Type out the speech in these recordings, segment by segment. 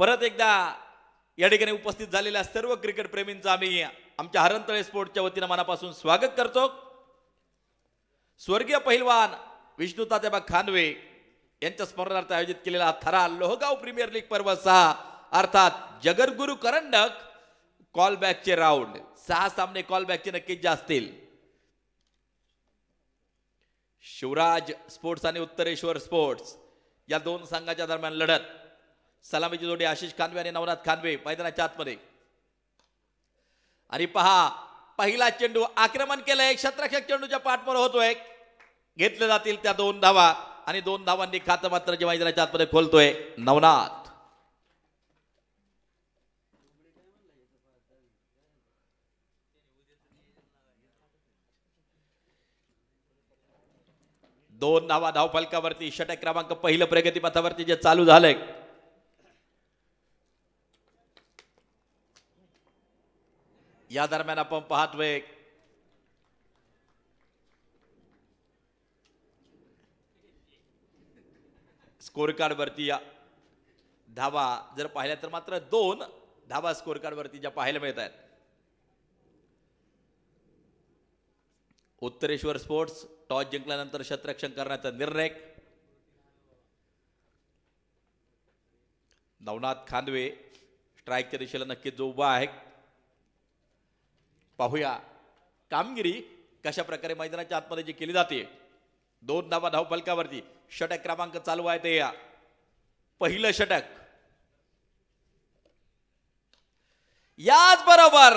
परत एकदा या ठिकाणी उपस्थित झालेल्या सर्व क्रिकेट प्रेमींचं आम्ही आमच्या हरंतळे स्पोर्टच्या वतीनं मनापासून स्वागत करतो स्वर्गीय पहिलवान विष्णू तात्याबा खानवे यांच्या स्मरणार्थ आयोजित केलेला थरा लोहगाव प्रीमियर लीग पर्व सहा अर्थात जगरगुरु करंडक कॉल कॉलबॅकचे राऊंड सहा सामने कॉल कॉलबॅकचे नक्कीच असतील शिवराज स्पोर्ट्स आणि उत्तरेश्वर स्पोर्ट्स या दोन संघाच्या दरम्यान लढत सलामीची जोडी आशिष खानवे आणि नवनाथ खानवे मैदानाच्या आतमध्ये आणि पहा पहिला चेंडू आक्रमण केलंय क्षत्रक्षक चेंडूच्या पाठमोर होतोय घेतले जातील त्या दोन धावा आणि दोन धावांनी खात मात्र जे मैदानाच्या आतमध्ये खोलतोय नवनाथ दोन धावा धावफलकावरती षटक क्रमांक पहिलं प्रगतीपथावरती जे चालू झालंय या दरम्यान आपण पाहतोय स्कोर वरती या धावा जर पाहिल्या तर मात्र दोन धावा स्कोर वरती ज्या पाहायला मिळत आहेत उत्तरेश्वर स्पोर्ट्स टॉस जिंकल्यानंतर शतरक्षण करण्याचा निर्णय नवनाथ खांदवे स्ट्राईकच्या दिशेला नक्कीच जो उभा आहे पाहूया कामगिरी कशा प्रकारे मैदानाच्या आतमध्ये जी केली जाते दोन धावा धाव फलकावरती षटक क्रमांक चालू आहे ते या पहिलं षटक याच बरोबर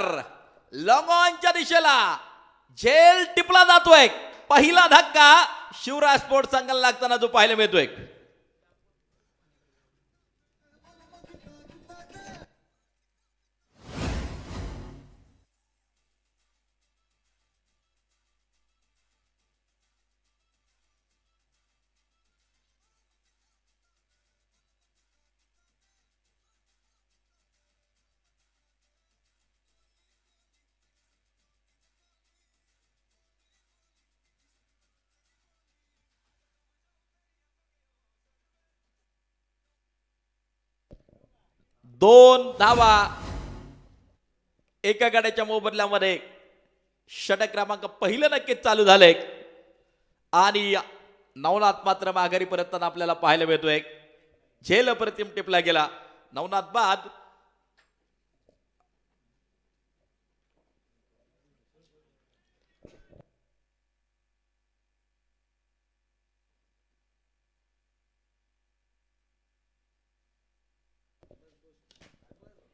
लॉंगॉनच्या दिशेला झेल टिपला जातोय पहिला धक्का शिवराज स्पोर्ट संघाला लागताना जो पाहायला मिळतोय दोन धावा एका गाड्याच्या मोबदल्यामध्ये षटक क्रमांक पहिलं नक्कीच चालू झाले आणि नवनाथ मात्र माघारी परतताना आपल्याला पाहायला मिळतोय झेल अप्रतिम टिपला गेला नवनाथ बाद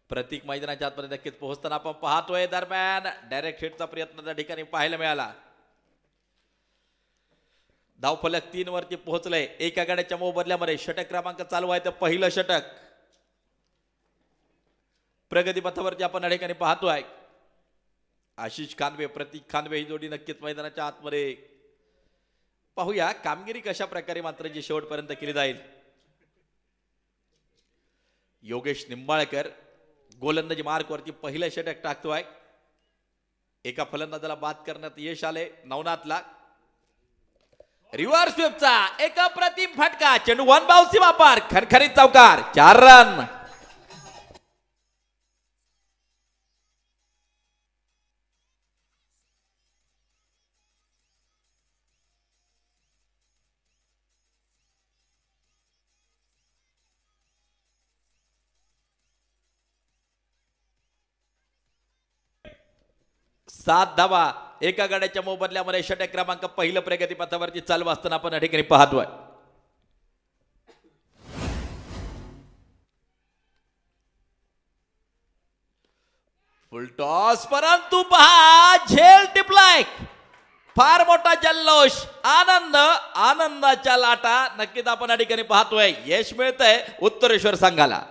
प्रतीक मैदानाच्या आतमध्ये नक्कीच पोहोचताना आपण पाहतोय दरम्यान डायरेक्ट हिटचा प्रयत्न त्या ठिकाणी पाहायला मिळाला धावफलक तीन वरती पोहोचलंय एका गाड्याच्या मोबदल्यामध्ये षटक क्रमांक चालू आहे तर पहिलं षटक प्रगतीपथावरती आपण या ठिकाणी पाहतोय आशिष खानवे प्रतीक खानवे ही जोडी नक्कीच मैदानाच्या आतमध्ये पाहूया कामगिरी कशा प्रकारे मात्र जी शेवटपर्यंत केली जाईल योगेश निंबाळकर गोलंदाजी मार्कवरती पहिलं षटक टाकतोय एका फलंदाजाला बाद करण्यात यश आले नवनाथला रिव्हर्स स्वीपचा एका प्रतिम फटका चेंडू वन बाउसी वापर खरखरीत चौकार चार रन सात धावा एका गाड्याच्या मोबदल्यामध्ये षटक क्रमांक पहिलं प्रगतीपथावरती चालू असताना आपण या ठिकाणी पाहतोय फुलटॉस परंतु पहा झेल टिपलाय फार मोठा जल्लोष आनंद आनंदाच्या लाटा नक्कीच आपण या ठिकाणी पाहतोय यश मिळतंय उत्तरेश्वर संघाला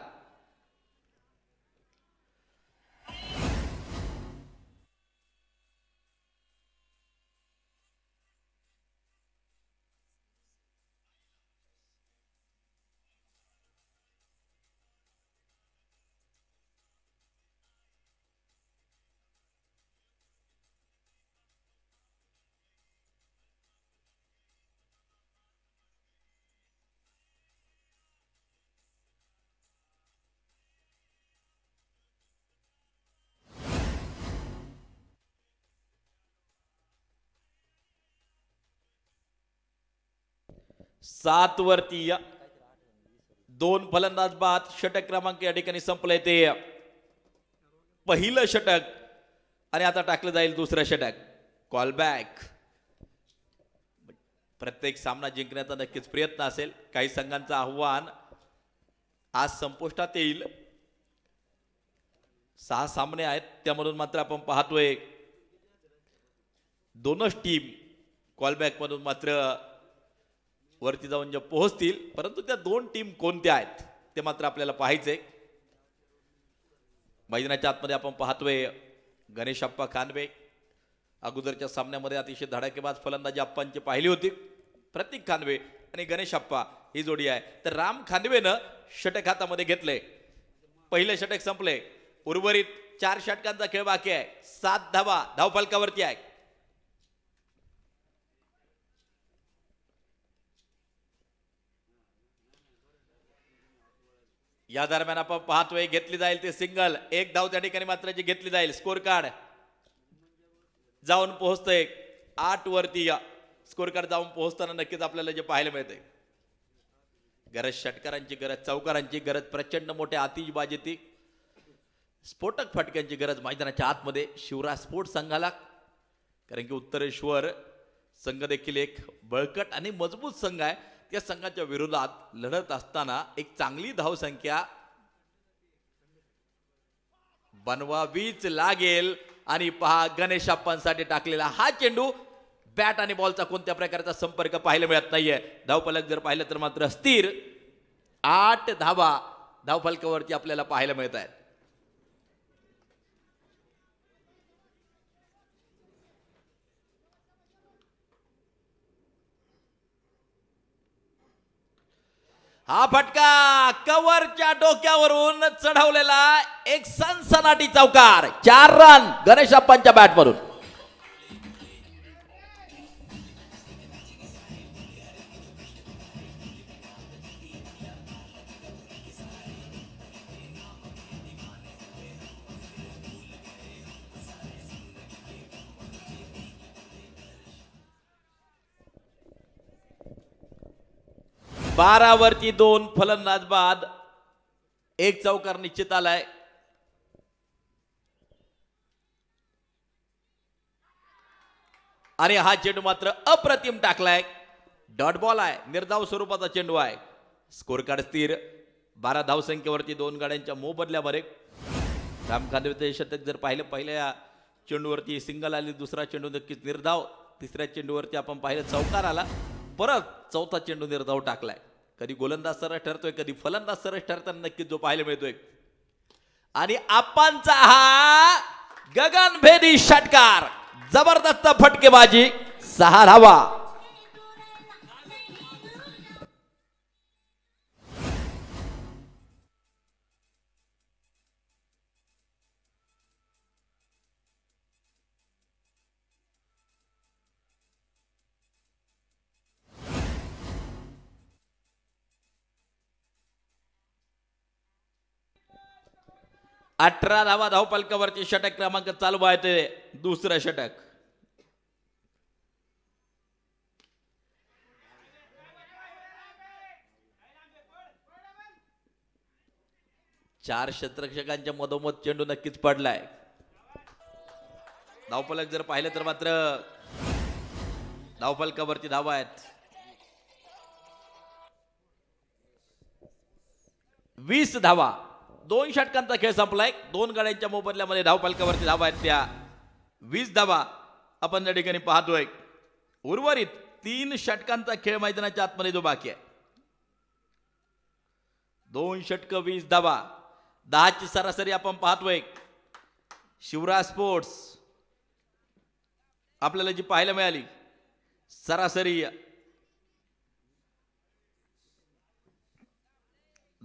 सात वरती दोन फलंदाज बाद षटक क्रमांक या ठिकाणी संपलंय ते पहिलं षटक आणि आता टाकलं जाईल दुसरं षटक कॉलबॅक प्रत्येक सामना जिंकण्याचा नक्कीच प्रयत्न असेल काही संघांचं आव्हान आज संपुष्टात येईल सहा सामने आहेत त्यामधून मात्र आपण पाहतोय दोनच टीम कॉलबॅकमधून मात्र वरती जाऊन जे पोहोचतील परंतु त्या दोन टीम कोणत्या आहेत ते मात्र आपल्याला पाहायचंय मैदानाच्या आतमध्ये आपण पाहतोय गणेश अप्पा खानवे अगोदरच्या सामन्यामध्ये अतिशय धडाकेबाज फलंदाजी आप्पांची पाहिली होती प्रतीक खानवे आणि गणेश आप्पा ही जोडी आहे तर राम खानवेनं षटक हातामध्ये घेतले पहिले षटक संपले उर्वरित चार षटकांचा खेळ बाकी आहे सात धावा धावफलकावरती आहे या दरम्यान आपण पाहतोय घेतली जाईल ते सिंगल एक धाव त्या ठिकाणी मात्र जी घेतली जाईल स्कोर कार्ड जाऊन पोहोचतोय आठ वरती या स्कोर कार्ड जाऊन पोहोचताना नक्कीच आपल्याला जे पाहायला मिळते गरज षटकारांची गरज चौकारांची गरज प्रचंड मोठ्या ती स्फोटक फटक्यांची गरज मैदानाच्या आतमध्ये शिवराज स्फोट संघाला कारण की उत्तरेश्वर संघ देखील एक बळकट आणि मजबूत संघ आहे त्या संघाच्या विरोधात लढत असताना एक चांगली धावसंख्या बनवावीच लागेल आणि पहा गणेशाप्पांसाठी टाकलेला हा चेंडू बॅट आणि बॉलचा कोणत्या प्रकारचा संपर्क पाहायला मिळत नाहीये धावफलक जर पाहिलं तर मात्र स्थिर आठ धावा धावफलकावरती आपल्याला पाहायला मिळत आहेत हा फटका कवरच्या डोक्यावरून चढवलेला एक सनसनाटी चौकार चार रन गणेश अप्पांच्या बॅटवरून बारावरती दोन फलंदाज बाद एक चौकार निश्चित आलाय आणि हा चेंडू मात्र अप्रतिम टाकलाय डॉट बॉल आहे निर्धाव स्वरूपाचा चेंडू आहे स्कोर कार्ड स्थिर बारा धावसंख्येवरती दोन गाड्यांच्या मोबदल्यावर एक राम शतक जर पाहिलं पहिल्या चेंडूवरती सिंगल आली दुसरा चेंडू नक्कीच निर्धाव तिसऱ्या चेंडूवरती आपण पाहिलं चौकार आला परत चौथा चेंडू निर्धाव टाकलाय कधी गोलंदाज सरस ठरतोय कधी फलंदाज सरस ठरताना नक्कीच जो पाहायला मिळतोय आणि आपांचा हा गगनभेदी षटकार जबरदस्त फटकेबाजी सहा धावा अठरा धावा धावपालकावरती षटक क्रमांक चालू आहे ते दुसरं षटक चार क्षेत्रक्षकांच्या मधोमध चेंडू नक्कीच पडलाय धावपालक जर पाहिलं तर मात्र धावपालकावरती धावा आहेत वीस धावा दोन षटकांचा खेळ संपलाय दोन गाड्यांच्या मोबदल्यामध्ये धावपालकावरती धावा आहेत त्या वीस धावा आपण या ठिकाणी पाहतोय उर्वरित तीन षटकांचा खेळ मैदानाच्या आतमध्ये जो बाकी आहे दोन षटक वीस धावा दहाची सरासरी आपण पाहतोय शिवराज स्पोर्ट्स आपल्याला जी पाहायला मिळाली सरासरी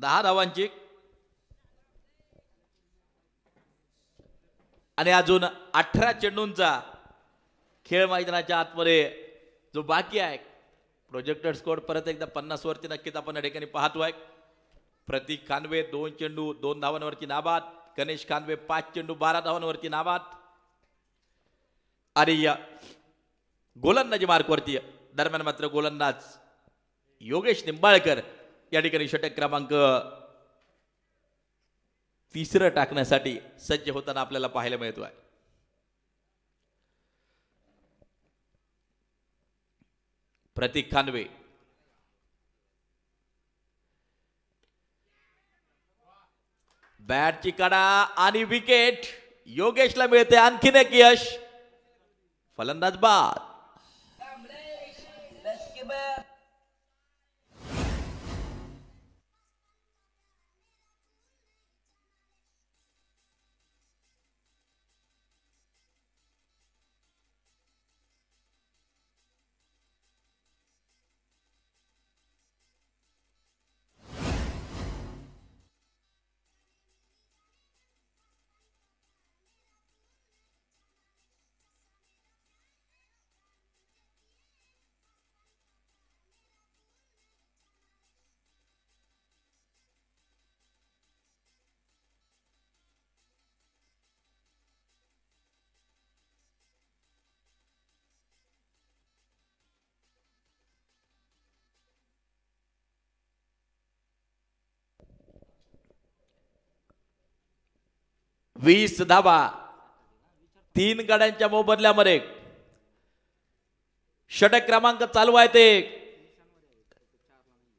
दहा धावांची आणि अजून अठरा चेंडूंचा खेळ मैदानाच्या आतमध्ये जो बाकी आहे प्रोजेक्टेड स्कोर परत एकदा पन्नासवरती नक्कीच आपण या ठिकाणी पाहतो आहे प्रतीक खानवे दोन चेंडू दोन धावांवरती नाबाद गणेश खानवे पाच चेंडू बारा धावांवरती नाबाद आणि गोलंदाजी मार्कवरती दरम्यान मात्र गोलंदाज योगेश निंबाळकर या ठिकाणी षटक क्रमांक तिसरं टाकण्यासाठी सज्ज होताना आपल्याला पाहायला मिळतो आहे प्रतीक खानवे बॅटची कडा आणि विकेट योगेशला मिळते आणखीन एक यश फलंदाज बाद वीस धावा तीन गड्यांच्या मोबदल्यामध्ये षटक क्रमांक चालू आहे ते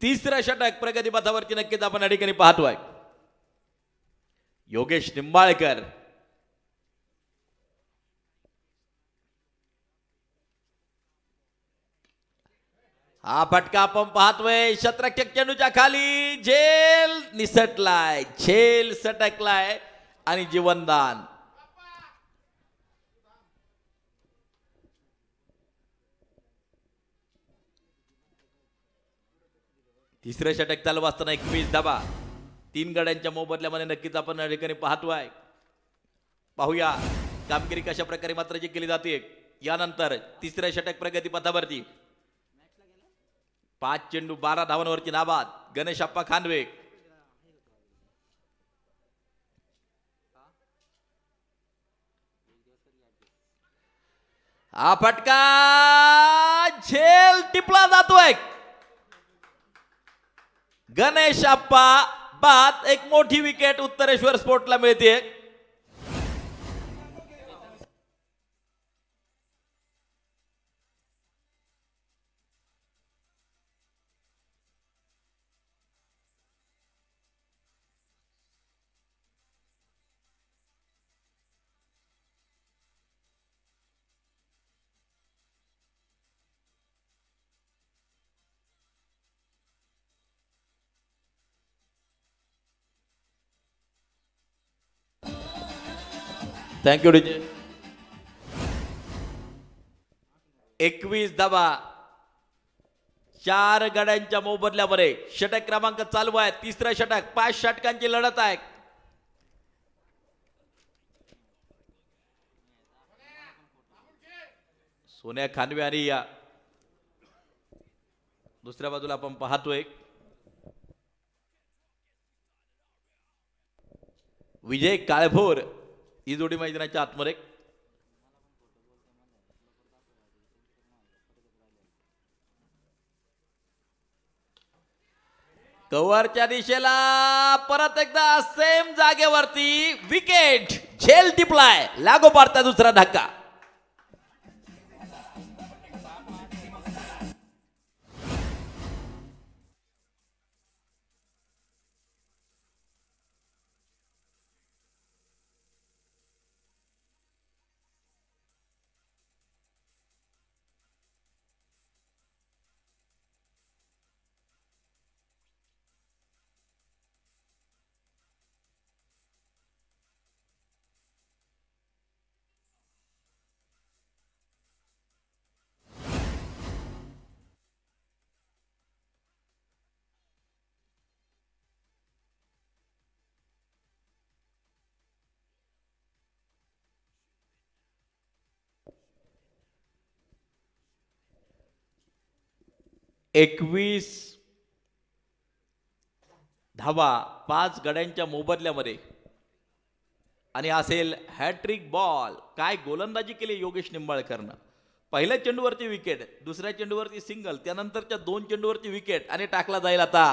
तिसरा षटक प्रगतीपथावरती नक्कीच आपण या ठिकाणी पाहतोय योगेश निंबाळकर हा फटका आपण पाहतोय शत्रक्षक चेंडूच्या खाली झेल निसटलाय झेल सटकलाय आणि जीवनदान तिसऱ्या षटक चालू असताना एकवीस धाबा तीन गड्यांच्या मोबदल्यामध्ये नक्कीच आपण या ठिकाणी पाहतोय पाहूया कामगिरी कशा प्रकारे मात्र जी केली जाते यानंतर तिसऱ्या षटक प्रगतीपथावरती पाच चेंडू बारा धावांवरची नाबाद गणेश अप्पा खानवे हा फटका झेल टिपला जातोय गणेश आप्पा बाद एक मोठी विकेट उत्तरेश्वर स्पोर्टला मिळते थँक्यू डीजे एकवीस धावा चार गड्यांच्या मोबदल्यावर षटक क्रमांक चालू आहे तिसरं षटक पाच षटकांची लढत आहे सोन्या खानवे आणि या दुसऱ्या बाजूला आपण पाहतोय विजय काळभोर ही जोडी मैदानाच्या आतमध्ये कव्हरच्या दिशेला परत एकदा सेम जागेवरती विकेट झेल टिपलाय पारता दुसरा धक्का एकवीस धावा पाच गड्यांच्या मोबदल्यामध्ये आणि असेल हॅट्रिक बॉल काय गोलंदाजी केली योगेश निंबाळकरनं पहिल्या चेंडूवरती विकेट दुसऱ्या चेंडूवरती सिंगल त्यानंतरच्या दोन चेंडूवरती विकेट आणि टाकला जाईल आता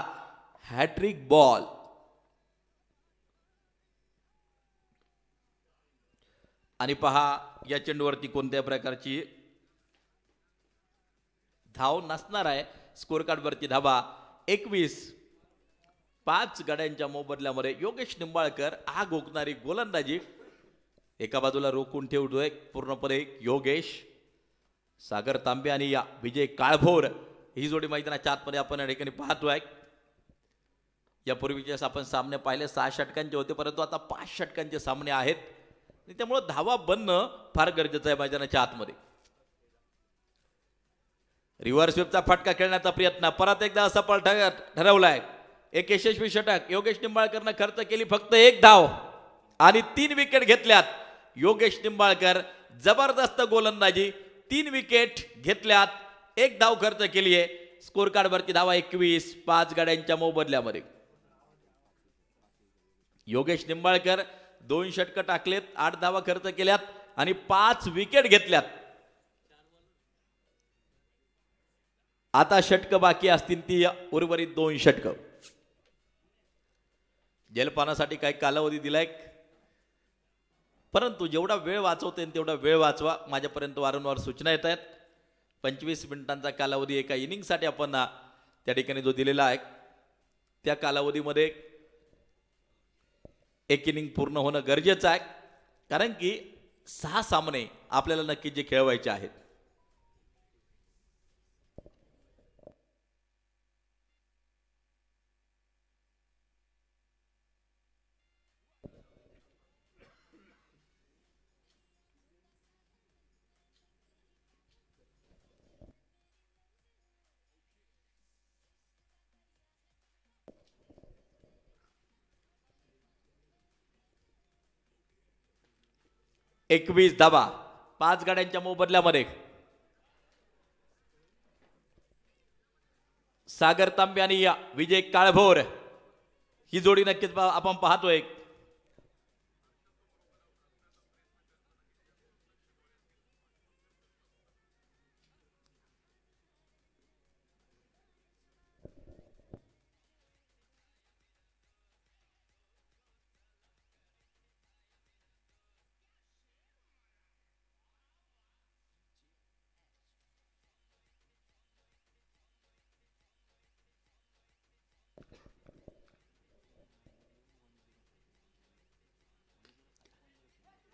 हॅट्रिक बॉल आणि पहा या चेंडूवरती कोणत्या प्रकारची धाव नसणार आहे स्कोर कार्डवरती धावा एकवीस पाच गाड्यांच्या मोबदल्यामध्ये योगेश निंबाळकर आग ओकणारी गोलंदाजी एका बाजूला रोखून ठेवतोय पूर्णपणे योगेश सागर तांबे आणि या विजय काळभोर ही जोडी मैदानाच्या आतमध्ये आपण या ठिकाणी पाहतोय यापूर्वीचे आपण सामने पाहिले सहा षटकांचे होते परंतु आता पाच षटकांचे सामने आहेत त्यामुळं धावा बनणं फार गरजेचं आहे मैदानाच्या आतमध्ये रिव्हर्स स्वीपचा फटका खेळण्याचा प्रयत्न परत एकदा असा पल ठरवलाय एक यशस्वी षटक योगेश निंबाळकरनं खर्च केली फक्त एक धाव आणि तीन विकेट घेतल्यात योगेश निंबाळकर जबरदस्त गोलंदाजी तीन विकेट घेतल्यात एक धाव खर्च केली आहे स्कोर वरती धावा एकवीस पाच गाड्यांच्या मोबदल्यामध्ये योगेश निंबाळकर दोन षटकं टाकलेत आठ धावा खर्च केल्यात आणि पाच विकेट घेतल्यात आता षटकं बाकी असतील ती उर्वरित दोन षटक जलपानासाठी काही कालावधी दिलाय परंतु जेवढा वेळ वाचवते तेवढा वेळ वाचवा माझ्यापर्यंत वारंवार सूचना येत आहेत पंचवीस मिनिटांचा कालावधी एका इनिंगसाठी आपण त्या ठिकाणी जो दिलेला आहे त्या कालावधीमध्ये एक इनिंग पूर्ण होणं गरजेचं आहे कारण की सहा सामने आपल्याला नक्की जे खेळवायचे आहेत एकवीस धावा पाच गाड्यांच्या मोबदल्यामध्ये सागर तांबे आणि विजय काळभोर ही जोडी नक्कीच आपण पाहतोय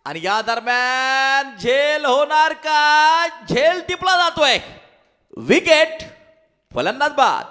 आणि या दरम्यान झेल होणार का झेल टिपला जातोय विकेट फलंदाज बाद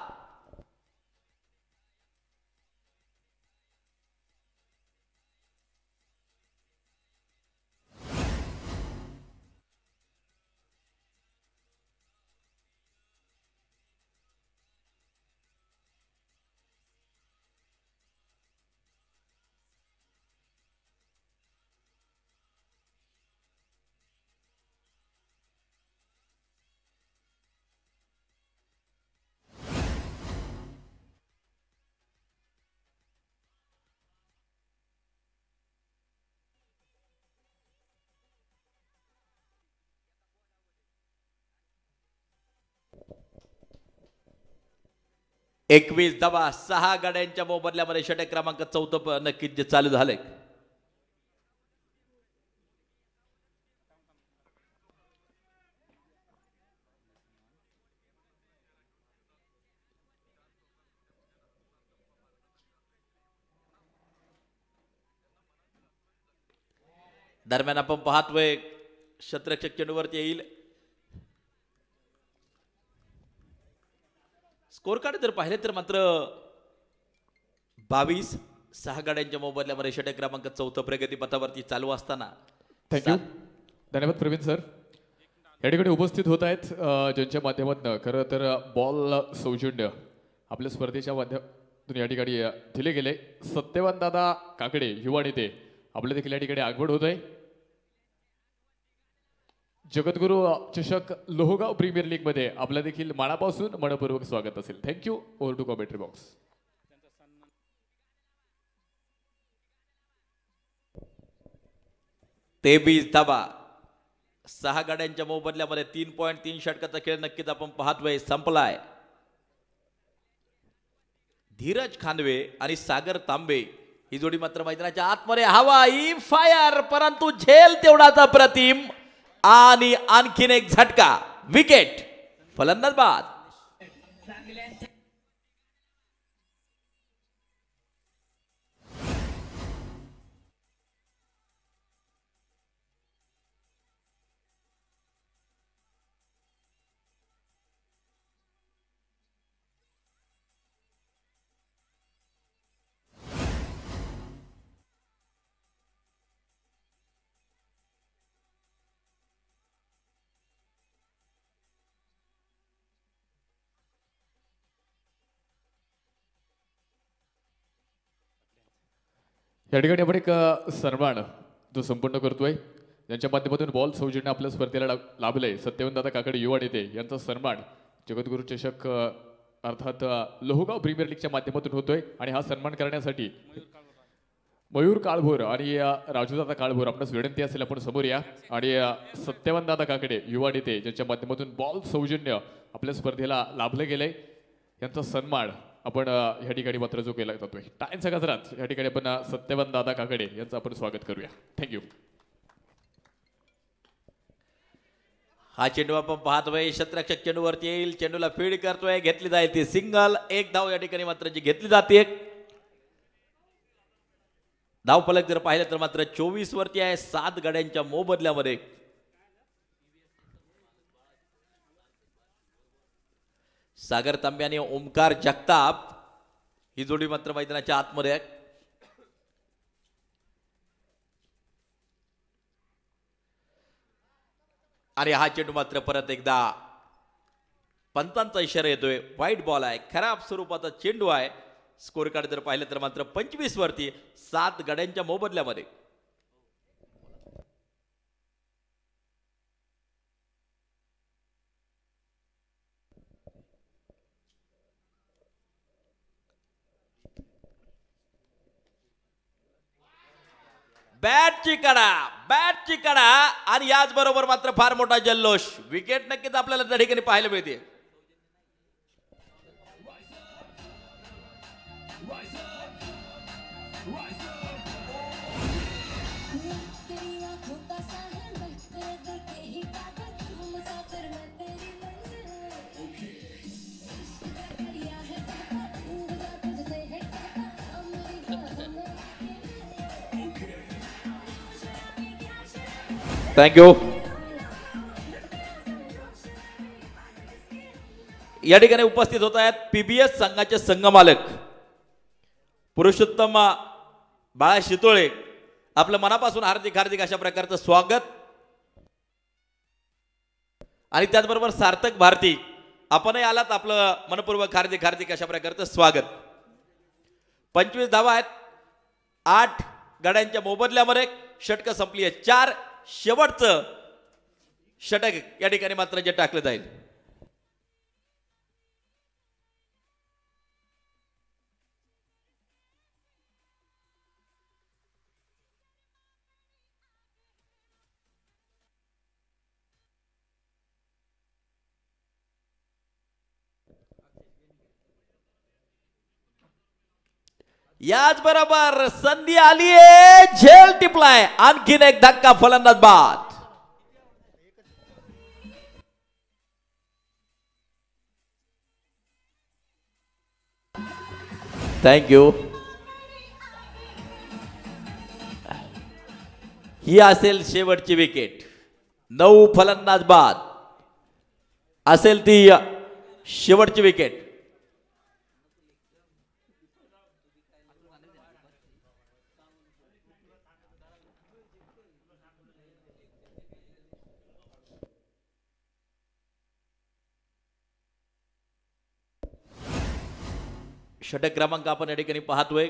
एकवीस दबा सहा गाड्यांच्या मोबदल्यामध्ये षटक क्रमांक चौथं नक्कीच जे चालू झालंय दरम्यान आपण पाहतोय शत्रक्षक चेंडूवरती येईल स्कोर कार्ड जर पाहिले तर मात्र बावीस सहा गाड्यांच्या मोबदल्यामध्ये षटक क्रमांक चौथं पथावरती चालू असताना थँक्यू धन्यवाद प्रवीण सर या ठिकाणी उपस्थित होत आहेत ज्यांच्या माध्यमातून खरं तर बॉल सौजन्य आपल्या स्पर्धेच्या माध्यमातून या ठिकाणी दिले गेले सत्यवान दादा काकडे युवा नेते आपल्या देखील या ठिकाणी आगवड होत आहे जगद्गुरू चषक लोहगाव प्रीमियर लीग मध्ये आपल्या देखील मनापासून मनपूर्वक स्वागत असेल thank you over to commentary box ते बीज ताबा सहा गाड्यांच्या मोबदल्यामध्ये तीन पॉईंट तीन षटकाचा खेळ नक्कीच आपण पाहतोय संपलाय धीरज खानवे आणि सागर तांबे ही जोडी मात्र मैदानाच्या आतमध्ये हवा ही फायर परंतु झेल तेवढाचा प्रतिम आणि आणखीन एक झटका विकेट फलंदाज बाद या ठिकाणी आपण एक सन्मान जो संपूर्ण करतोय ज्यांच्या माध्यमातून बॉल सौजन्य आपल्या स्पर्धेला लाभलंय दादा काकडे युवा नेते यांचा सन्मान जगद्गुरु चषक अर्थात लोहगाव प्रीमियर लीगच्या माध्यमातून होतोय आणि हा सन्मान करण्यासाठी मयूर काळभोर आणि राजूदादा काळभोर आपण विनंती असेल आपण समोर या आणि दादा काकडे युवा नेते ज्यांच्या माध्यमातून बॉल सौजन्य आपल्या स्पर्धेला लाभलं गेलंय यांचा सन्मान आपण ह्या ठिकाणी मात्र जो केला जातोय टाइमच्या गजरात या ठिकाणी आपण सत्यवंत दादा काकडे यांचं आपण स्वागत करूया थँक्यू हा चेंडू आपण पाहतोय चेंडू चेंडूवरती येईल चेंडूला फील्ड करतोय घेतली जाईल ती सिंगल एक धाव या ठिकाणी मात्र जी घेतली जाते धाव फलक जर पाहिलं तर मात्र चोवीस वरती आहे सात गाड्यांच्या मोबदल्यामध्ये सागर तांबे आणि ओमकार जगताप ही जोडी मात्र मैदानाच्या आतमध्ये आहे आणि हा चेंडू मात्र परत एकदा पंतांचा इशारा येतोय वाईट बॉल आहे खराब स्वरूपाचा चेंडू आहे स्कोर कार्ड जर पाहिलं तर मात्र पंचवीस वरती सात गड्यांच्या मोबदल्यामध्ये बॅट कडा बॅट कडा आणि याचबरोबर मात्र फार मोठा जल्लोष विकेट नक्कीच आपल्याला त्या ठिकाणी पाहायला मिळते थँक्यू या ठिकाणी उपस्थित होत आहेत पीबीएस संघाचे संघमालक पुरुषोत्तम बाळा शितोळे आपलं मनापासून हार्दिक हार्दिक अशा प्रकारचं स्वागत आणि त्याचबरोबर सार्थक भारती आपणही आलात आपलं मनपूर्वक हार्दिक हार्दिक अशा प्रकारचं स्वागत पंचवीस धावा आहेत आठ गाड्यांच्या मोबदल्यामध्ये षटकं संपली आहे चार शेवटचं षटक या ठिकाणी मात्र जे टाकलं जाईल याच बरोबर संधी आली आहे झेल टिपलाय आणखीन एक धक्का फलंदाज बाद यू ही असेल शेवटची विकेट नऊ फलंदाज बाद असेल ती शेवटची विकेट षटक क्रमांक आपण या ठिकाणी पाहतोय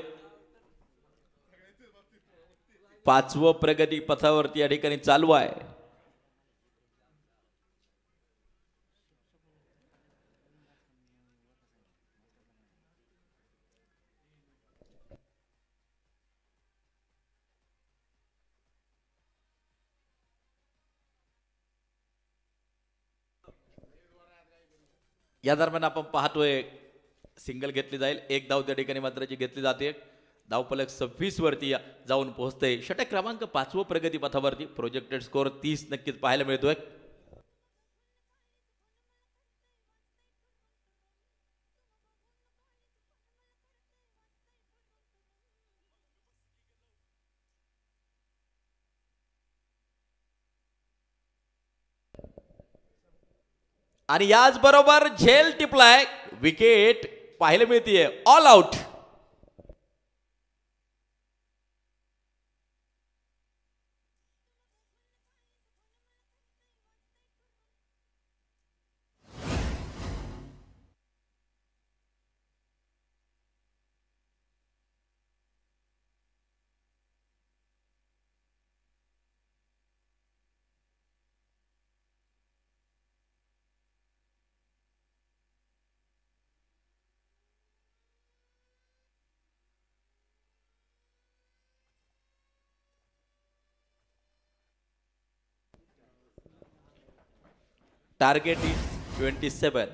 पाचवं प्रगती पथावरती या ठिकाणी चालू आहे या दरम्यान आपण पाहतोय सिंगल घेतली जाईल एक धाव त्या ठिकाणी मात्र जी घेतली जाते धावफलक सव्वीस वरती जाऊन पोहोचते षटक क्रमांक पाचवं पथावरती प्रोजेक्टेड स्कोर तीस नक्कीच पाहायला मिळतोय आणि याचबरोबर झेल टिपलाय विकेट पाहायला मिळते all out is twenty seven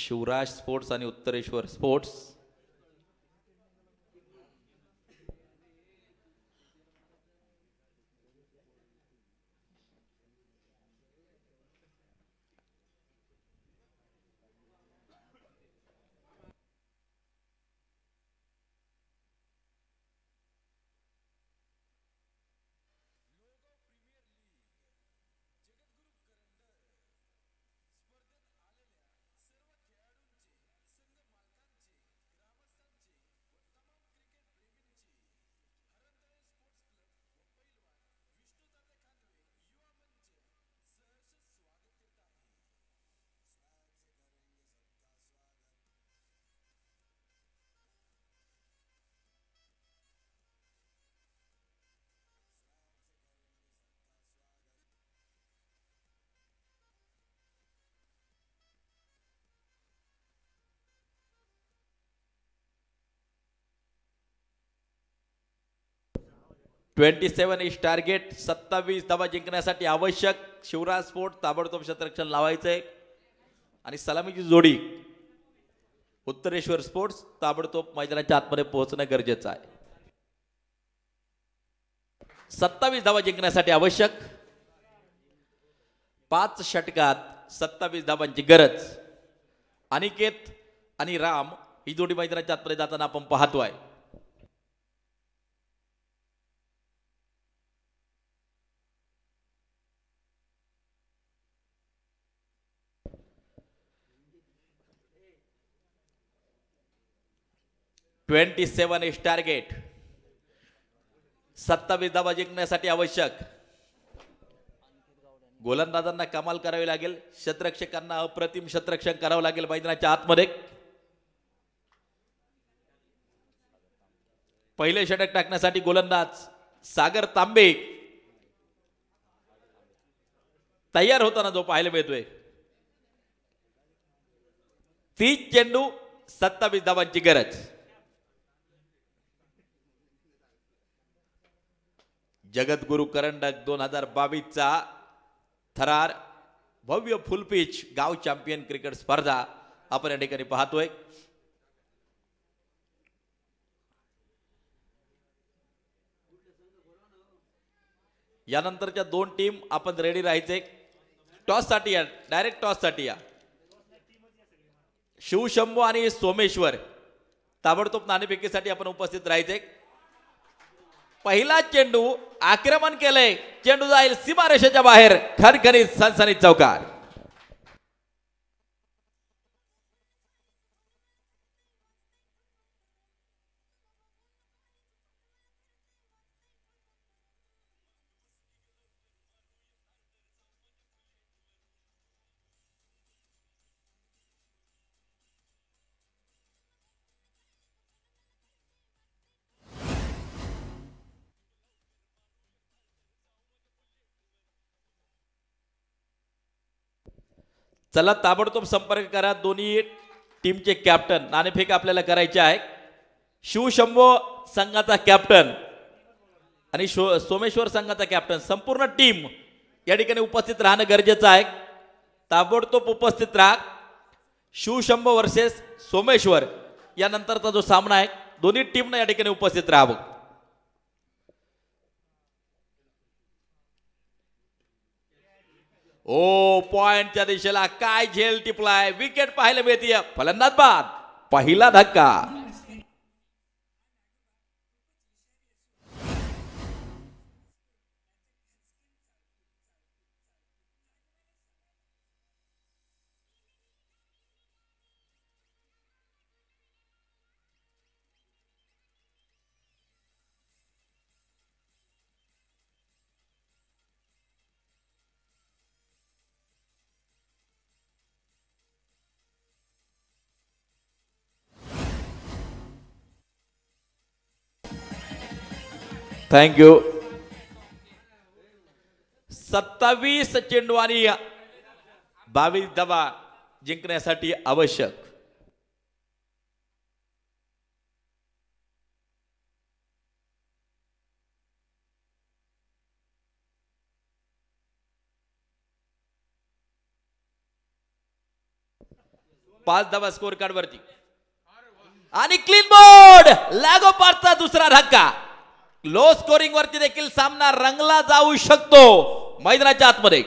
Shivraj sports आणि Uttareshwar sports twenty seven is target सत्तावीस धावा जिंकण्यासाठी आवश्यक शिवराज स्फोट ताबडतोब शतरक्षण लावायचं आहे आणि सलामीची जोडी उत्तरेश्वर स्पोर्ट्स ताबडतोब मैदानाच्या आतमध्ये पोहोचणं गरजेचं आहे सत्तावीस धावा जिंकण्यासाठी आवश्यक पाच षटकात सत्तावीस धावांची गरज अनिकेत आणि राम ही जोडी मैदानाच्या आतमध्ये जाताना आपण पाहतोय ट्वेंटी सेवन इज टार्गेट सत्तावीस धावा जिंकण्यासाठी आवश्यक गोलंदाजांना कमाल करावी लागेल शत्रक्षकांना अप्रतिम शत्रक्षक करावं लागेल मैदानाच्या आतमध्ये पहिले षटक टाकण्यासाठी गोलंदाज सागर तांबे तयार होताना जो पाहायला मिळतोय तीस चेंडू सत्तावीस धावांची गरज जगद्गुरु करंडक दोन हजार बावीसचा थरार भव्य फुलपीच गाव चॅम्पियन क्रिकेट स्पर्धा आपण या ठिकाणी पाहतोय यानंतरच्या दोन टीम आपण रेडी राहायचे टॉससाठी या डायरेक्ट टॉससाठी या शिवशंभू आणि सोमेश्वर ताबडतोब नाणेफेकीसाठी आपण उपस्थित राहायचे पहिला चेंडू आक्रमण केलंय चेंडू जाईल सीमारेषेच्या बाहेर खरखरीत सनसनीत चौकार चला ताबडतोब संपर्क करा दोन्ही टीमचे कॅप्टन नाणेफेक आपल्याला करायचे आहे शिवशंभो संघाचा कॅप्टन आणि शो सोमेश्वर संघाचा कॅप्टन संपूर्ण टीम या ठिकाणी उपस्थित राहणं गरजेचं आहे ताबडतोब उपस्थित राहा शिवशंभो वर्सेस सोमेश्वर यानंतरचा जो सामना आहे दोन्ही टीमनं या ठिकाणी उपस्थित राहावं ओ पॉइंटच्या दिशेला काय झेल टिपलाय विकेट पाहायला मिळते फलंदाज बाद पहिला धक्का थँक्यू सत्तावीस चेंडू आणि बावीस दबा जिंकण्यासाठी आवश्यक पाच दबा स्कोर कार्ड वरती आणि क्लीन बोर्ड लागो दुसरा धक्का लो स्कोरिंग वरती देखील सामना रंगला जाऊ शकतो मैदानाच्या आतमध्ये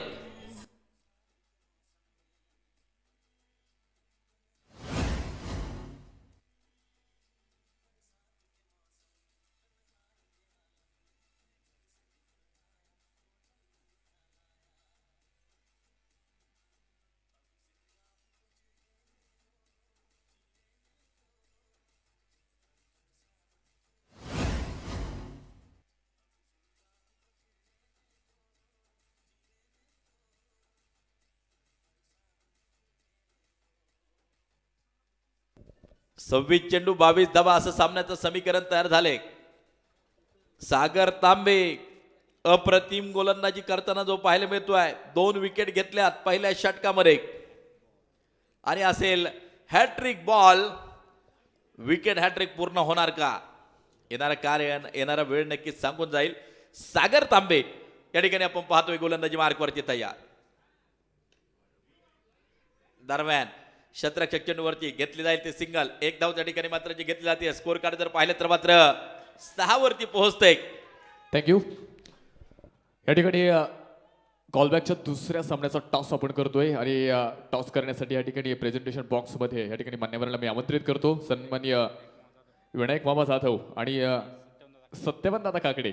सव्वीस चेंडू बावीस धावा असं सामन्याचं समीकरण तयार झाले सागर तांबे अप्रतिम गोलंदाजी करताना जो पाहायला मिळतोय दोन विकेट घेतल्यात पहिल्या षटकामध्ये आणि असेल हॅट्रिक बॉल विकेट हॅट्रिक पूर्ण होणार का येणारा कार्य येणारा वेळ नक्कीच सांगून जाईल सागर तांबे या ठिकाणी आपण पाहतोय गोलंदाजी मार्कवरती तयार दरम्यान शतरक चेंडूवरती घेतली जाईल ते सिंगल एक धाव त्या ठिकाणी मात्र जी घेतली जाते स्कोर कार्ड जर पाहिलं तर मात्र सहा वरती पोहोचतंय थँक्यू या ठिकाणी कॉलबॅकच्या दुसऱ्या सामन्याचा टॉस आपण करतोय आणि टॉस करण्यासाठी या ठिकाणी प्रेझेंटेशन बॉक्समध्ये या ठिकाणी मान्यवरांना मी आमंत्रित करतो सन्मान्य विनायक मामा जाधव आणि सत्यवंत दादा काकडे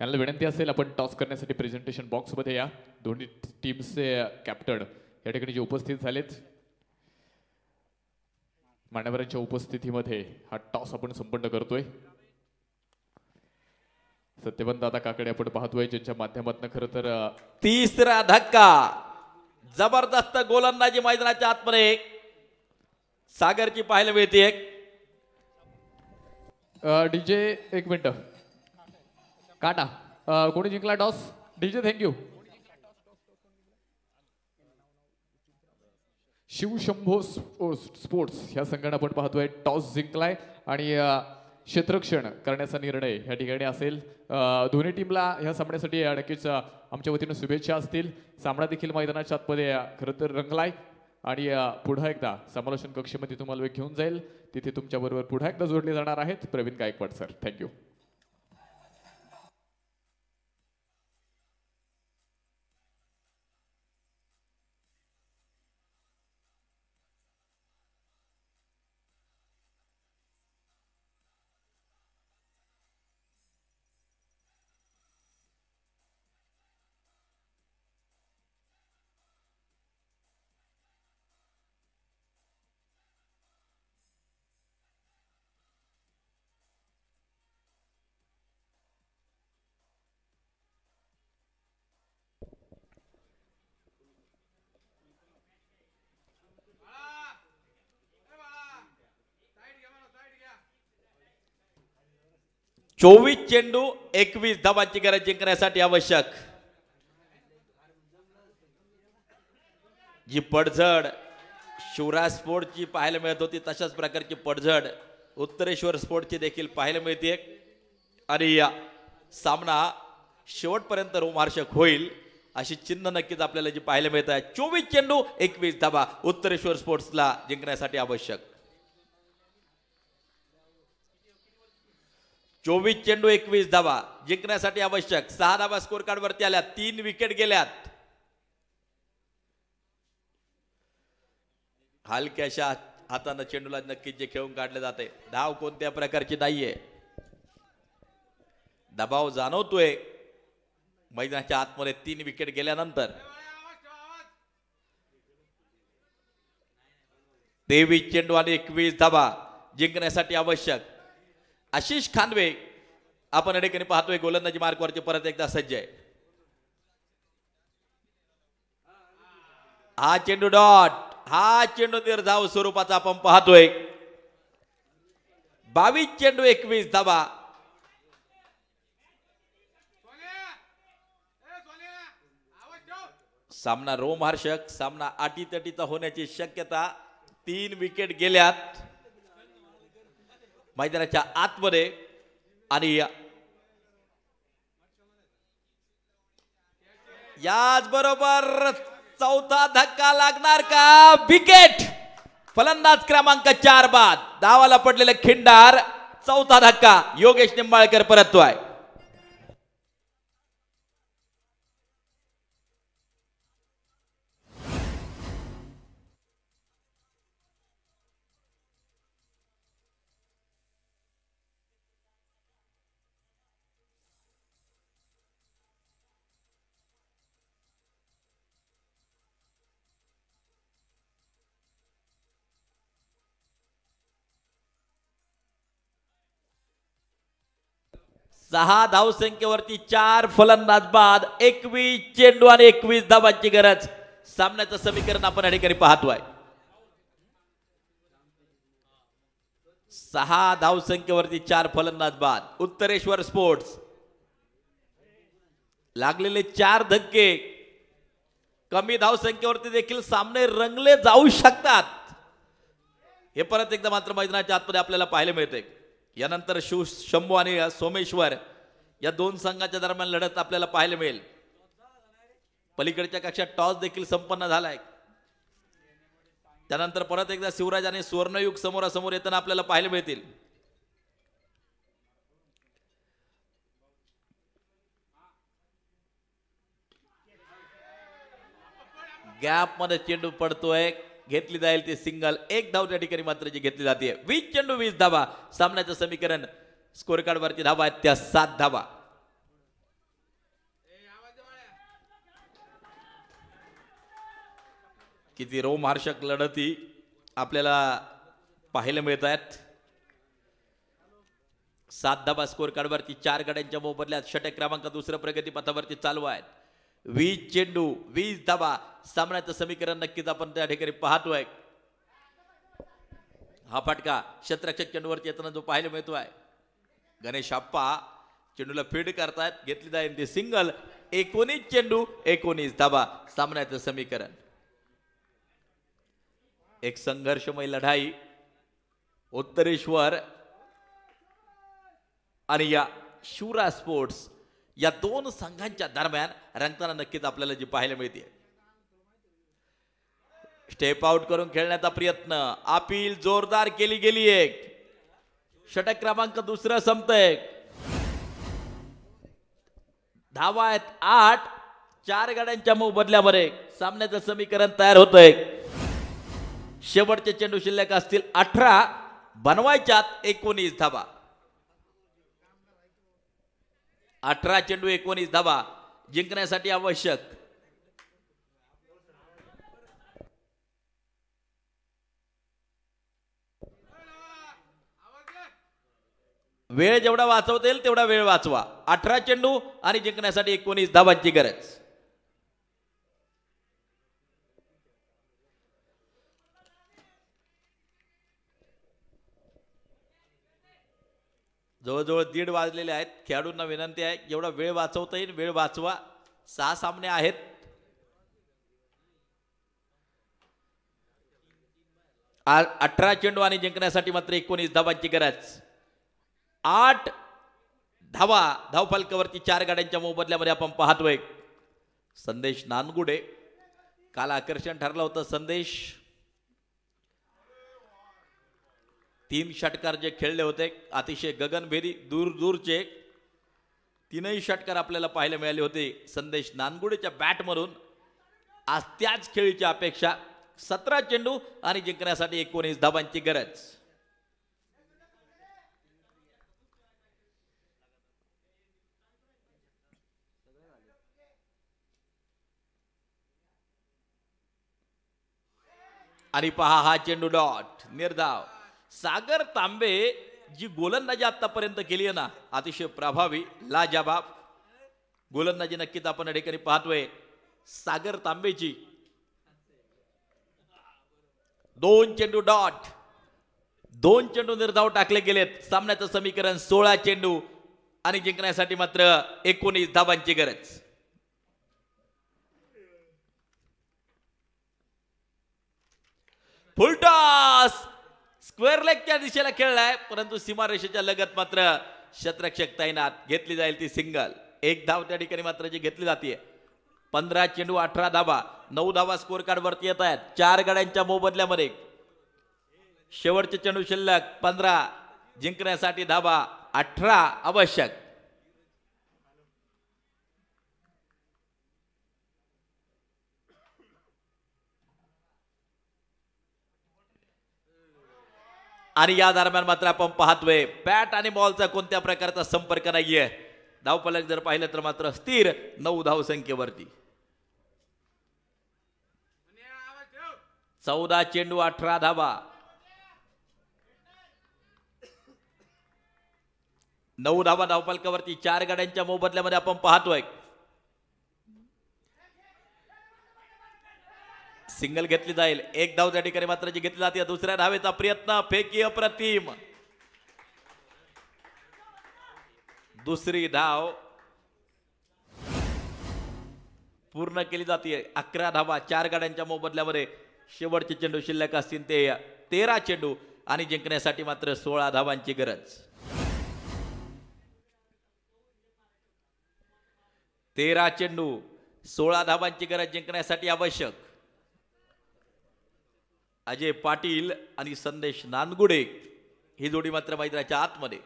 यांना विनंती असेल आपण टॉस करण्यासाठी प्रेझेंटेशन बॉक्समध्ये या दोन्ही टीमचे कॅप्टन या ठिकाणी जे उपस्थित झालेत मान्यवरांच्या उपस्थितीमध्ये हा टॉस आपण संपन्न करतोय सत्यवंत दादा काकडे आपण पाहतोय ज्यांच्या माध्यमातून खरं तर तिसरा धक्का जबरदस्त गोलंदाजी मैदानाच्या आतमध्ये सागरची पाहायला मिळते एक डीजे एक मिनिट काटा कोणी जिंकला toss DJ thank you Shivshambho sports ह्या संघानं आपण पाहतोय टॉस जिंकलाय आणि क्षेत्रक्षण करण्याचा निर्णय या ठिकाणी असेल दोन्ही टीमला ह्या सामन्यासाठी नक्कीच आमच्या वतीनं शुभेच्छा असतील सामना देखील मैदानाच्या आतमध्ये खरं तर रंगलाय आणि पुढे एकदा समालोचन कक्षेमध्ये तुम्हाला घेऊन जाईल तिथे तुमच्याबरोबर पुढे एकदा जोडले जाणार आहेत प्रवीण गायकवाड सर थँक्यू चोवीस चेंडू एकवीस धावांची गरज जिंकण्यासाठी आवश्यक जी पडझड शिवराज स्पोर्टची पाहायला मिळत होती तशाच प्रकारची पडझड उत्तरेश्वर स्पोर्टची देखील पाहायला मिळते आणि या सामना शेवटपर्यंत रोमार्शक होईल अशी चिन्ह नक्कीच आपल्याला जी पाहायला मिळत आहे चोवीस चेंडू एकवीस धाबा उत्तरेश्वर स्पोर्ट्सला जिंकण्यासाठी आवश्यक चोवीस चेंडू एकवीस धावा जिंकण्यासाठी आवश्यक सहा धावा स्कोर वरती आल्या तीन विकेट गेल्यात हलक्याशा हातानं चेंडूला नक्कीच जे खेळून काढले जाते धाव कोणत्या प्रकारची नाहीये दबाव जाणवतोय मैदानाच्या आतमध्ये तीन विकेट गेल्यानंतर तेवीस चेंडू आणि एकवीस धावा जिंकण्यासाठी आवश्यक आशिष खानवे आपण या पाहतोय गोलंदाजी मार्गवरती परत एकदा सज्ज आहे हा चेंडू डॉट हा चेंडू निर्धाव स्वरूपाचा आपण पाहतोय बावीस चेंडू एकवीस धाबा सामना रोमहर्षक सामना अटीतटीचा होण्याची शक्यता तीन विकेट गेल्यात मैदानाच्या आतमध्ये आणि याचबरोबर बरोबर चौथा धक्का लागणार का विकेट फलंदाज क्रमांक चार बाद दावाला पडलेला खिंडार चौथा धक्का योगेश निंबाळकर आहे सहा धावसंख्येवरती चार फलंदाज बाद एकवीस चेंडू आणि एकवीस धावांची गरज सामन्याचं समीकरण आपण या ठिकाणी पाहतोय सहा धावसंख्येवरती चार फलंदाज बाद उत्तरेश्वर स्पोर्ट्स लागलेले चार धक्के कमी धावसंख्येवरती देखील सामने रंगले जाऊ शकतात हे परत एकदा मात्र मैदानाच्या आतमध्ये आपल्याला पाहायला मिळते यानंतर शिव शंभू आणि सोमेश्वर या दोन संघाच्या दरम्यान लढत आपल्याला पाहायला मिळेल पलीकडच्या कक्षात टॉस देखील संपन्न झालाय त्यानंतर परत एकदा शिवराज आणि सुवर्णयुग समोरासमोर येताना आपल्याला पाहायला मिळतील गॅप मध्ये चेंडू पडतोय घेतली जाईल ती सिंगल एक धाव त्या ठिकाणी मात्र जी घेतली जाते वीस चेंडू वीस धावा सामन्याचं समीकरण स्कोर वरती धावा आहेत त्या सात धावा किती रोमहर्षक लढती आपल्याला पाहायला मिळत आहेत सात धाबा स्कोर वरती चार गड्यांच्या मोबदल्यात षटक क्रमांक दुसऱ्या प्रगती पथावरती चालू आहेत वीस चेंडू वीस धाबा सामन्याचं समीकरण नक्कीच आपण त्या ठिकाणी पाहतोय हा फटका क्षेत्रक्षक चेंडूवरती येताना जो पाहायला मिळतोय आहे गणेश आप्पा चेंडूला फीड करतायत घेतली जाईल ती सिंगल एकोणीस चेंडू एकोणीस धाबा सामन्याचं समीकरण एक संघर्षमय लढाई उत्तरेश्वर आणि या शिवरा स्पोर्ट्स या दोन संघांच्या दरम्यान रंगताना नक्कीच आपल्याला जी पाहायला मिळते स्टेप आउट करून खेळण्याचा प्रयत्न अपील जोरदार केली गेली एक षटक क्रमांक दुसरं संपतय धावा आहेत आठ चार गाड्यांच्या मोबदल्यामध्ये एक सामन्याचं समीकरण तयार होतंय शेवटचे चेंडू शिल्लक असतील अठरा बनवायच्यात एकोणीस धावा अठरा चेंडू एकोणीस धावा जिंकण्यासाठी आवश्यक वेळ जेवढा वाचवता येईल तेवढा वेळ वाचवा अठरा चेंडू आणि जिंकण्यासाठी एकोणीस धावांची गरज जवळजवळ दीड वाजलेले आहेत खेळाडूंना विनंती आहे जेवढा वेळ वाचवता येईल वेळ वाचवा सहा सामने आहेत अठरा चेंडू आणि जिंकण्यासाठी मात्र एकोणीस धावांची गरज आठ धावा धावपालकावरती चार गाड्यांच्या मोबदल्यामध्ये आपण पाहतोय संदेश नानगुडे काल आकर्षण ठरलं होतं संदेश तीन षटकार जे खेळले होते अतिशय गगनभेरी दूर दूरचे तीनही षटकार आपल्याला पाहायला मिळाले होते संदेश नानगुडेच्या बॅटमधून आज त्याच खेळीची अपेक्षा सतरा चेंडू आणि जिंकण्यासाठी एकोणीस धावांची गरज आणि पहा हा चेंडू डॉट निर्धाव सागर तांबे जी गोलंदाजी आतापर्यंत केली आहे ना अतिशय प्रभावी लाजाबाब गोलंदाजी नक्कीच आपण या ठिकाणी पाहतोय सागर तांबेची दोन चेंडू डॉट दोन चेंडू निर्धाव टाकले गेलेत सामन्याचं समीकरण सोळा चेंडू आणि जिंकण्यासाठी मात्र एकोणीस धाबांची गरज फुलटॉस स्क्वेअर लेगच्या दिशेला खेळलाय परंतु सीमारेषेच्या लगत मात्र शतरक्षक तैनात घेतली जाईल ती सिंगल एक धाव त्या ठिकाणी मात्र जी घेतली जाते पंधरा चेंडू अठरा धावा नऊ धावा स्कोअर कार्ड वरती येत आहेत चार गड्यांच्या मोबदल्यामध्ये शेवटचे चेंडू शिल्लक पंधरा जिंकण्यासाठी धावा अठरा आवश्यक आणि या दरम्यान मात्र आपण पाहतोय बॅट आणि बॉलचा कोणत्या प्रकारचा संपर्क नाहीये धावपालक जर पाहिलं तर मात्र स्थिर नऊ धाव संख्येवरती चौदा चेंडू अठरा धावा नऊ धावा धावपालकावरती चार गाड्यांच्या मोबदल्यामध्ये आपण पाहतोय सिंगल घेतली जाईल एक धाव त्या ठिकाणी मात्र जी घेतली जाते दुसऱ्या धावेचा प्रयत्न फेकी अप्रतिम दुसरी धाव पूर्ण केली जाते अकरा धावा चार गाड्यांच्या मोबदल्यामध्ये शेवटचे चेंडू शिल्लक असतील ते तेरा चेंडू आणि जिंकण्यासाठी मात्र सोळा धावांची गरज तेरा चेंडू सोळा धावांची गरज जिंकण्यासाठी आवश्यक अजय पाटील आणि संदेश नांदगुडे ही जोडी मात्र मैदानाच्या आतमध्ये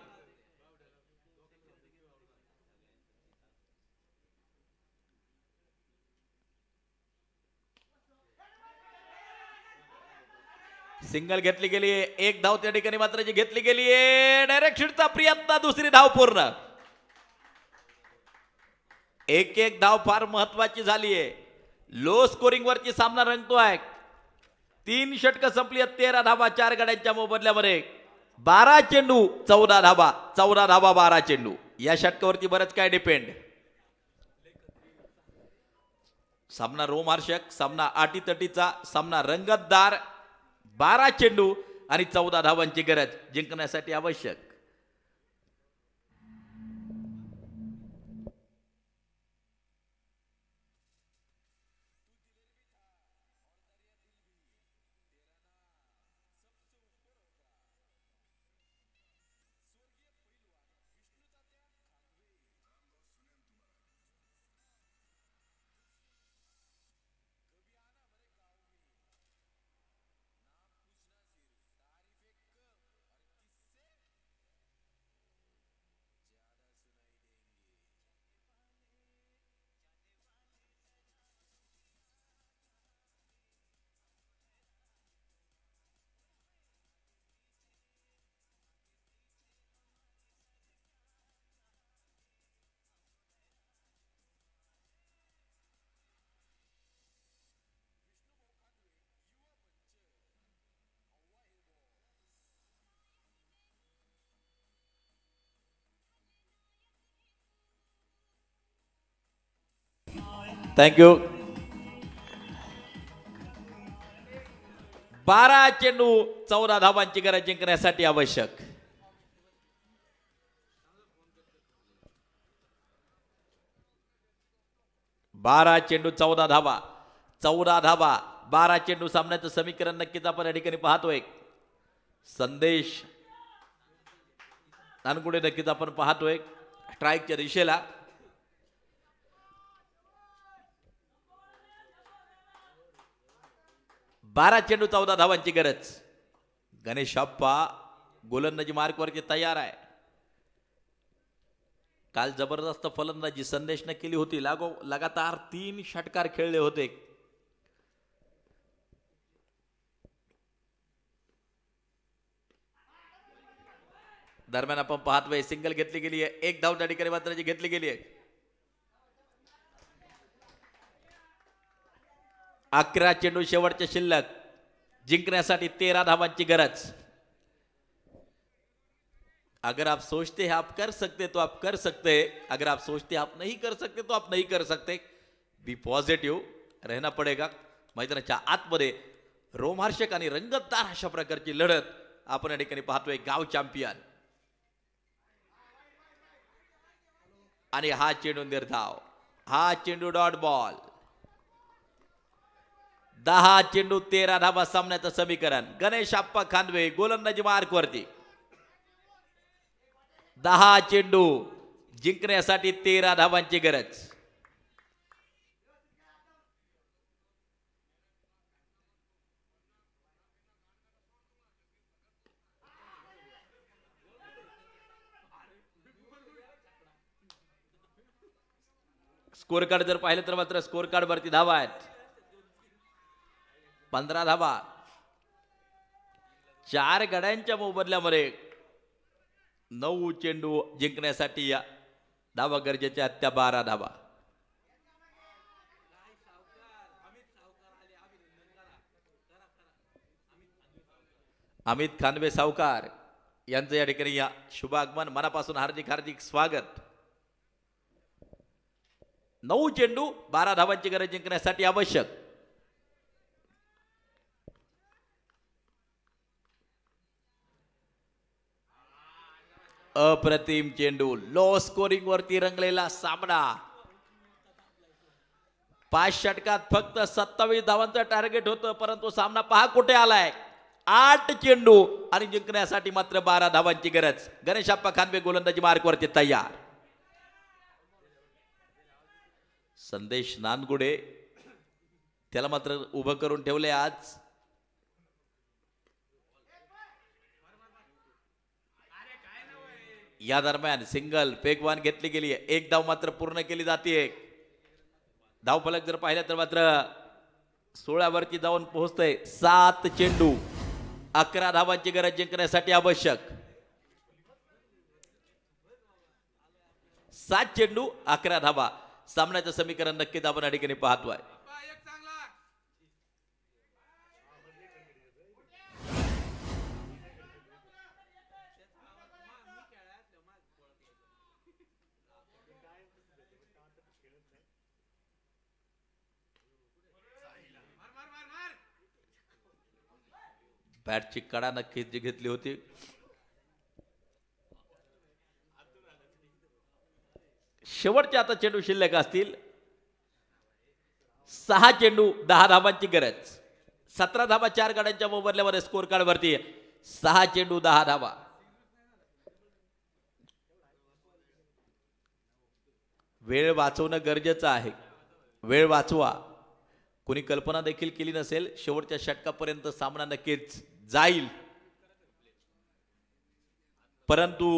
सिंगल घेतली गेली एक धाव त्या ठिकाणी मात्र जी घेतली गेली आहे डायरेक्ट शिटचा प्रयत्न दुसरी धाव पूर्ण एक एक धाव फार महत्वाची झाली लो स्कोरिंग वरची सामना रंगतो आहे तीन षटकं संपली आहेत तेरा धाबा चार गड्यांच्या मोबदल्यामध्ये बारा चेंडू चौदा धाबा चौदा धाबा बारा चेंडू या षटकावरती बरंच काय डिपेंड सामना रोमार्षक सामना आटीतटीचा सामना रंगतदार बारा चेंडू आणि चौदा धावांची गरज जिंकण्यासाठी आवश्यक थँक्यू बारा चेंडू चौदा धावांची गरज जिंकण्यासाठी आवश्यक बारा चेंडू चौदा धावा चौदा धावा बारा चेंडू सामन्याचं समीकरण नक्कीच आपण या ठिकाणी पाहतोय संदेश नानकुडे नक्कीच आपण पाहतोय स्ट्राईकच्या दिशेला बारा चेंडू चौदा धावांची गरज गणेश अप्पा गोलंदाजी मार्गवरती तयार आहे काल जबरदस्त फलंदाजी न केली होती लागो लगातार तीन षटकार खेळले होते दरम्यान आपण पाहतोय सिंगल घेतली गेली आहे एक धाव त्या ठिकाणी मात्र जी घेतली गेली आहे अकरा चेंडू शेवटच्या शिल्लक जिंकण्यासाठी तेरा धावांची गरज अगर आप सोचते हैं आप कर सकते तो आप कर सकते अगर आप सोचते आप नहीं कर सकते तो आप नहीं कर सकते बी पॉझिटिव्ह रहना पडेगा मैदानाच्या आतमध्ये रोमहर्षक आणि रंगतदार अशा प्रकारची लढत आपण या ठिकाणी पाहतोय गाव चॅम्पियन आणि हा चेंडू निर्धाव हा चेंडू डॉट बॉल दहा चेंडू तेरा धाबा सामन्याचं समीकरण गणेश आप्पा खांदवे गोलंदाजी मार्कवरती दहा चेंडू जिंकण्यासाठी तेरा धाबांची गरज स्कोर कार्ड जर पाहिलं तर मात्र स्कोर कार्ड वरती धावा आहेत पंधरा धावा चार गड्यांच्या मोबदल्यामध्ये नऊ चेंडू जिंकण्यासाठी या धावा गरजेच्या त्या बारा धाबा अमित खानवे सावकार यांचं या ठिकाणी या शुभागमन मनापासून हार्दिक हार्दिक स्वागत नऊ चेंडू बारा धावांची गरज जिंकण्यासाठी आवश्यक अप्रतिम चेंडू लो स्कोरिंग वरती रंगलेला सामना पाच षटकात फक्त सत्तावीस धावांचं टार्गेट होतं परंतु सामना पहा कुठे आलाय आठ चेंडू आणि जिंकण्यासाठी मात्र बारा धावांची गरज गणेश आप्पा खानबे गोलंदाजी मार्कवरती तयार संदेश नानगुडे त्याला मात्र उभं करून ठेवले आज या दरम्यान सिंगल फेकवान घेतली गेली आहे एक धाव मात्र पूर्ण केली जाते धाव फलक जर पाहिलं तर मात्र सोळावरती जाऊन पोहोचतय सात चेंडू अकरा धावांची गरज जिंकण्यासाठी आवश्यक सात चेंडू अकरा धावा सामन्याचं समीकरण नक्की आपण या ठिकाणी पाहतोय बॅटची कडा नक्कीच जी घेतली होती शेवटचे आता चेंडू शिल्लक असतील सहा चेंडू दहा धाबांची गरज सतरा धाबा चार गाड्यांच्या मोबदल्यावर स्कोर कार्डवरती सहा चेंडू दहा धाबा वेळ वाचवणं गरजेचं आहे वेळ वाचवा कोणी कल्पना देखील केली नसेल शेवटच्या षटकापर्यंत सामना नक्कीच जाईल परंतु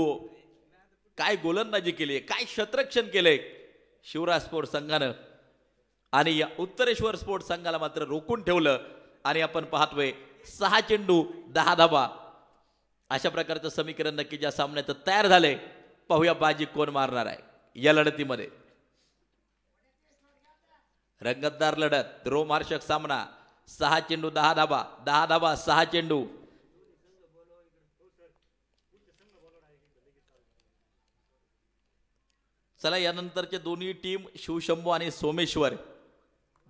काय गोलंदाजी केली काय शतरक्षण केलंय शिवराज स्पोर्ट्स संघानं आणि या उत्तरेश्वर स्पोर्ट्स संघाला मात्र रोखून ठेवलं आणि आपण पाहतोय सहा चेंडू दहा धाबा अशा प्रकारचं समीकरण नक्की ज्या सामन्याचं तयार झालंय पाहूया बाजी कोण मारणार आहे या लढतीमध्ये रंगतदार लढत रोमार्शक सामना सहा चेंडू दहा धाबा दहा धाबा सहा चेंडू चला यानंतरचे दोन्ही टीम शिवशंभू आणि सोमेश्वर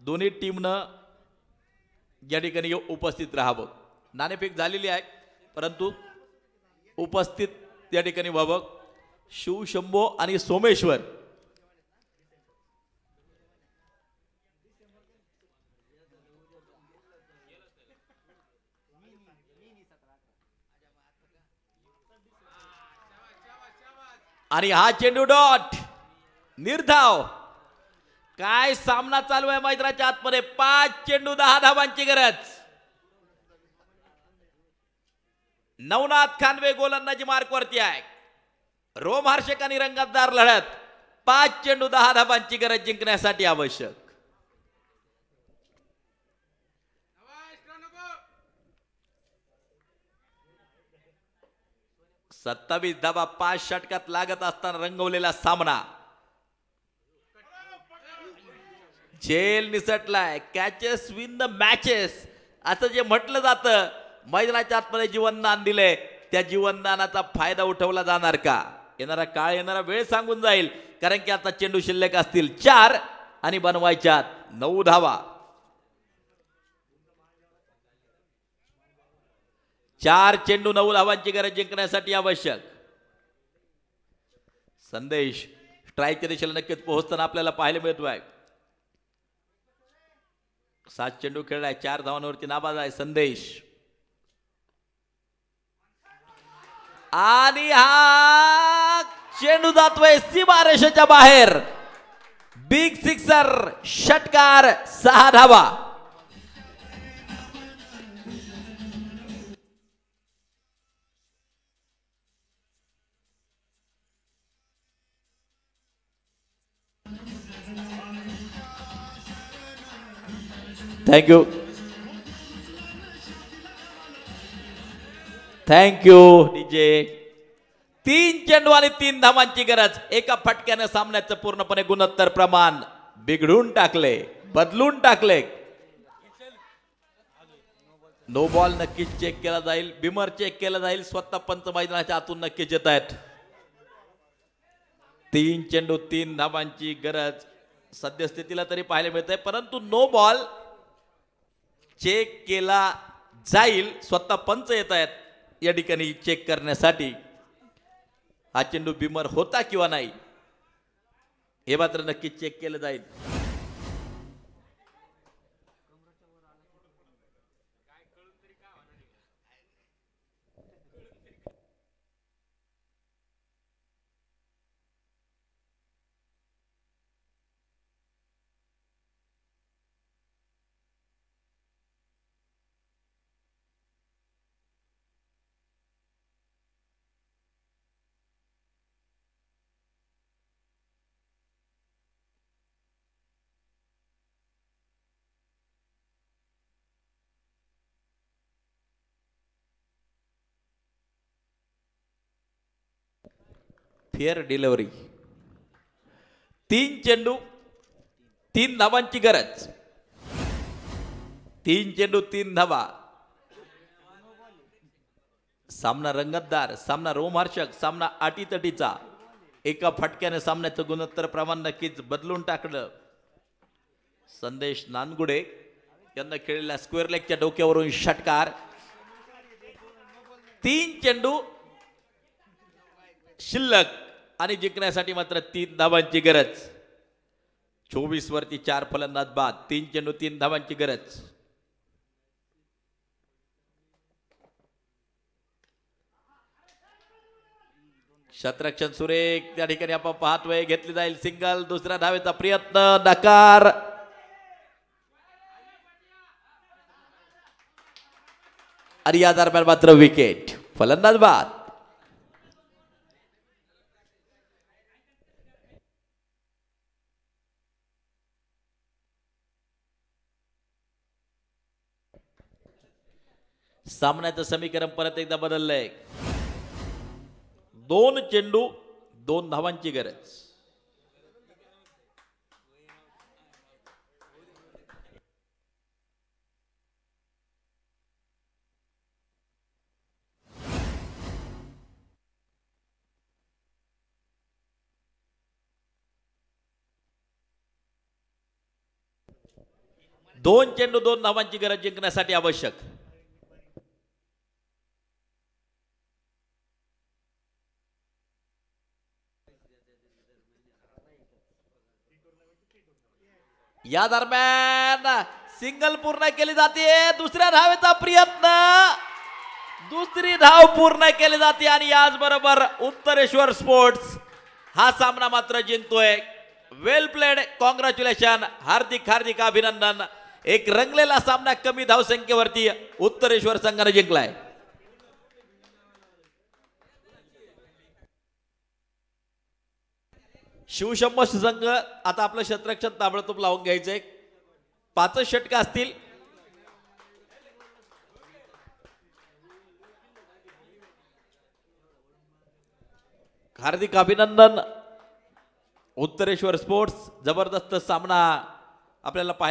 दोन्ही टीमनं या ठिकाणी उपस्थित राहावं नाणेफेक झालेली आहे परंतु उपस्थित या ठिकाणी व्हावं शिवशंभो आणि सोमेश्वर आणि हा चेंडू डॉट निर्धाव काय सामना चालू आहे मैत्राच्या आतमध्ये पाच चेंडू दहा धावांची गरज नवनाथ खानवे गोलंदाजी मार्कवरती आहे रोमहर्षक आणि रंगतदार लढत पाच चेंडू दहा धावांची गरज जिंकण्यासाठी आवश्यक सत्तावीस धाबा पाच षटकात लागत असताना रंगवलेला सामना जेल निसटलाय कॅचेस विन द मॅचेस असं जे म्हटलं जातं मैदानाच्या आतमध्ये जीवनदान दिले त्या जीवनदानाचा फायदा उठवला जाणार का येणारा काळ येणारा वेळ सांगून जाईल कारण की आता चेंडू शिल्लक असतील चार आणि बनवायच्यात नऊ धावा चार चेंडू नऊ धावांची गरज जिंकण्यासाठी आवश्यक संदेश स्ट्राईकच्या दिशेला नक्कीच पोहोचताना आपल्याला पाहायला मिळतो आहे सात चेंडू खेळलाय चार धावांवरती नाबाद आहे संदेश आणि हा चेंडू जातोय सीमारेषेच्या बाहेर बिग सिक्सर षटकार सहा धावा थँक्यू थँक्यू डीजे तीन चेंडू आणि तीन धामांची गरज एका फटक्यानं सामन्याचं पूर्णपणे गुणोत्तर प्रमाण बिघडून टाकले बदलून टाकले नो बॉल नक्कीच चेक केला जाईल बिमर चेक केला जाईल स्वतः पंच मैदानाच्या आतून नक्कीच येत आहेत तीन चेंडू तीन धाबांची गरज सद्यस्थितीला तरी पाहायला मिळतंय परंतु नो बॉल चेक केला जाईल स्वतः पंच येत आहेत या ठिकाणी चेक करण्यासाठी हा चेंडू बिमर होता किंवा नाही हे मात्र नक्की चेक केलं जाईल फेअर डिलेवरी तीन चेंडू तीन धावांची गरज तीन चेंडू तीन धावा सामना रंगतदार सामना रोमहर्षक सामना अटीतटीचा एका फटक्याने सामन्याचं गुणोत्तर प्रमाण नक्कीच बदलून टाकलं संदेश नानगुडे यांना खेळलेल्या स्क्वेअर लेगच्या डोक्यावरून षटकार तीन चेंडू शिल्लक आणि जिंकण्यासाठी मात्र तीन धावांची गरज वरती चार फलंदाज बाद तीन चेंडू तीन धावांची गरज शत्रक्षण सुरेख त्या ठिकाणी आपण पाहतोय घेतली जाईल सिंगल दुसऱ्या धावेचा प्रयत्न नकार आणि या दरम्यान मात्र विकेट फलंदाज बाद सामन्याचं समीकरण परत एकदा बदललंय दोन चेंडू दोन धावांची गरज दोन चेंडू दोन धावांची गरज जिंकण्यासाठी आवश्यक या दरम्यान सिंगल पूर्ण केली जाते दुसऱ्या धावेचा प्रयत्न दुसरी धाव पूर्ण केली जाते आणि याचबरोबर उत्तरेश्वर स्पोर्ट्स हा सामना मात्र जिंकतोय वेल प्लेड कॉंग्रॅच्युलेशन हार्दिक हार्दिक अभिनंदन एक रंगलेला सामना कमी धावसंख्येवरती उत्तरेश्वर संघाने जिंकलाय शिवशंभ संघ आता आपलं क्षेत्रक्षण ताबडतोब लावून घ्यायचंय पाच षटक असतील हार्दिक अभिनंदन उत्तरेश्वर स्पोर्ट्स जबरदस्त सामना आपल्याला पाहिजे